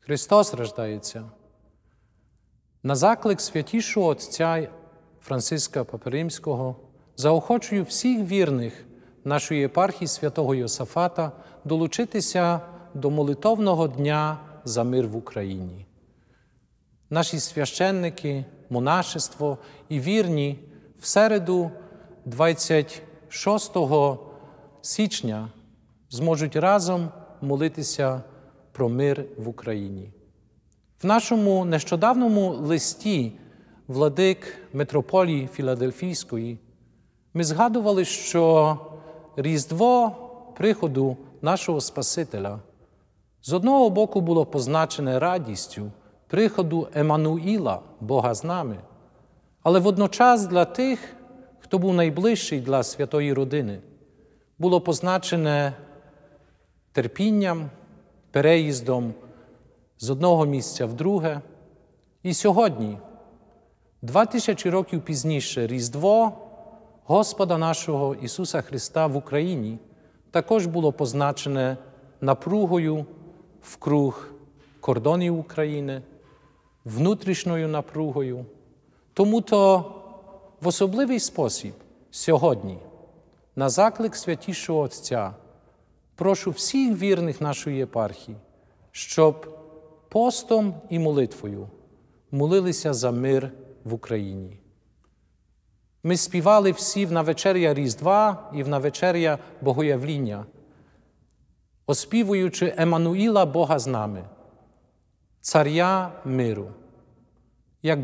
Христос рождається. На заклик святішого Отця Франциска Паперимського заохочую всіх вірних нашої єпархії святого Йосафата долучитися до молитовного дня за мир в Україні. Наші священники, монашество і вірні в середу 26 січня зможуть разом молитися про мир в Україні. В нашому нещодавному листі владик Митрополії Філадельфійської ми згадували, що Різдво приходу нашого Спасителя з одного боку було позначене радістю приходу Емануїла, Бога з нами, але водночас для тих, хто був найближчий для святої родини, було позначене терпінням переїздом з одного місця в друге. І сьогодні, два тисячі років пізніше, Різдво Господа нашого Ісуса Христа в Україні також було позначене напругою в круг кордонів України, внутрішньою напругою. Тому то в особливий спосіб сьогодні на заклик святішого Отця прошу всіх вірних нашої єпархії, щоб постом і молитвою молилися за мир в Україні. Ми співали всі в навечеря Різдва і в навечеря Богоявління, оспівуючи Емануїла Бога з нами, Царя миру. Як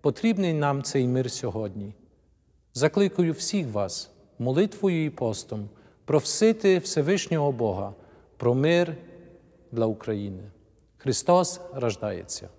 потрібний нам цей мир сьогодні, закликаю всіх вас молитвою і постом просити Всевишнього Бога про мир для України. Христос рождається.